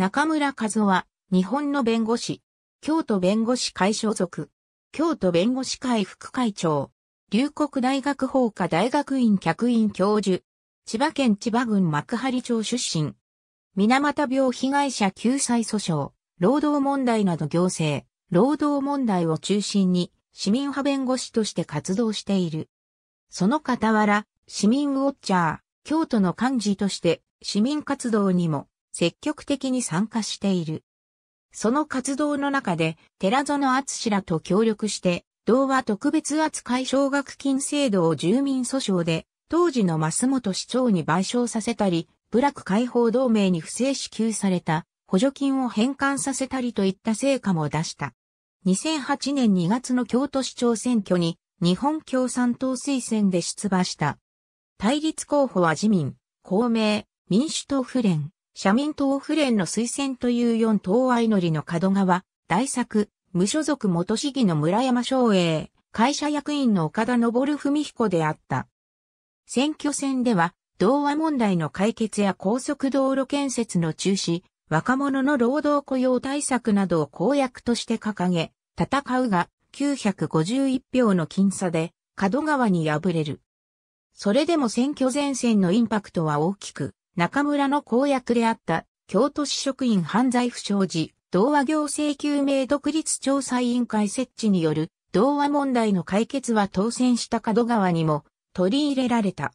中村和夫は、日本の弁護士、京都弁護士会所属、京都弁護士会副会長、龍谷大学法科大学院客員教授、千葉県千葉郡幕張町出身、水俣病被害者救済訴訟、労働問題など行政、労働問題を中心に、市民派弁護士として活動している。その傍ら、市民ウォッチャー、京都の幹事として、市民活動にも積極的に参加している。その活動の中で、寺園厚氏らと協力して、童話特別扱い奨学金制度を住民訴訟で、当時の増本市長に賠償させたり、部落解放同盟に不正支給された補助金を返還させたりといった成果も出した。2008年2月の京都市長選挙に日本共産党推薦で出馬した。対立候補は自民、公明、民主党不連、社民党府連の推薦という4党相乗りの角川、大作、無所属元市議の村山昌栄、会社役員の岡田昇文彦であった。選挙戦では、童話問題の解決や高速道路建設の中止、若者の労働雇用対策などを公約として掲げ、戦うが951票の僅差で、角川に敗れる。それでも選挙前線のインパクトは大きく、中村の公約であった京都市職員犯罪不祥事、同和行政救命独立調査委員会設置による同和問題の解決は当選した門川にも取り入れられた。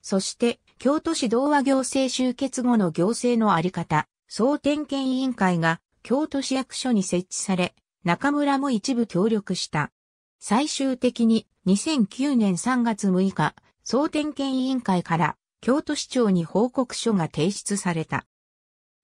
そして、京都市同和行政集結後の行政のあり方、総点検委員会が京都市役所に設置され、中村も一部協力した。最終的に2009年3月6日、総点検委員会から京都市長に報告書が提出された。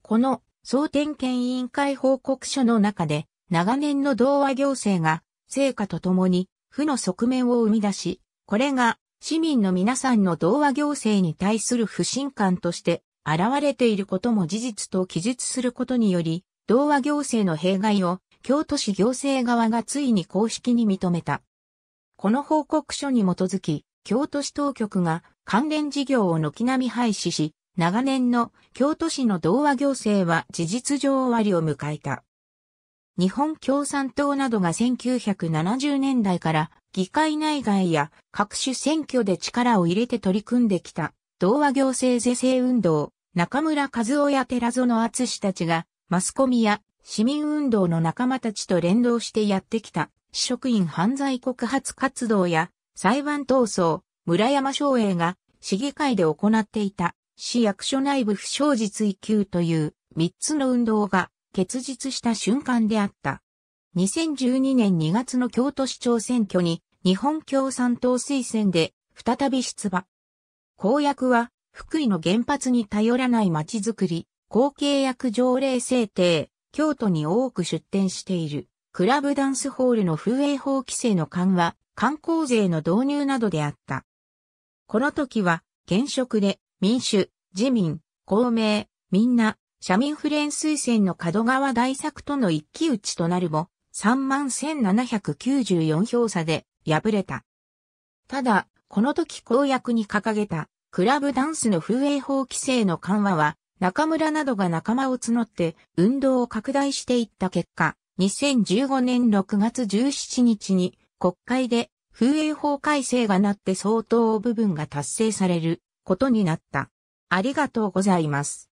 この総点検委員会報告書の中で、長年の童話行政が、成果とともに、負の側面を生み出し、これが市民の皆さんの童話行政に対する不信感として現れていることも事実と記述することにより、童話行政の弊害を京都市行政側がついに公式に認めた。この報告書に基づき、京都市当局が関連事業を軒並み廃止し、長年の京都市の童話行政は事実上終わりを迎えた。日本共産党などが1970年代から議会内外や各種選挙で力を入れて取り組んできた童話行政是正運動、中村和夫や寺園厚氏たちがマスコミや市民運動の仲間たちと連動してやってきた職員犯罪告発活動や裁判闘争、村山省営が市議会で行っていた市役所内部不祥事追及という3つの運動が結実した瞬間であった。2012年2月の京都市長選挙に日本共産党推薦で再び出馬。公約は福井の原発に頼らない町づくり、後継約条例制定、京都に多く出店している、クラブダンスホールの風営法規制の緩和、観光税の導入などであった。この時は、現職で、民主、自民、公明、みんな、社民フレン推薦の角川大作との一騎打ちとなるも、31,794票差で敗れた。ただ、この時公約に掲げた、クラブダンスの風営法規制の緩和は、中村などが仲間を募って、運動を拡大していった結果、2015年6月17日に、国会で風営法改正がなって相当部分が達成されることになった。ありがとうございます。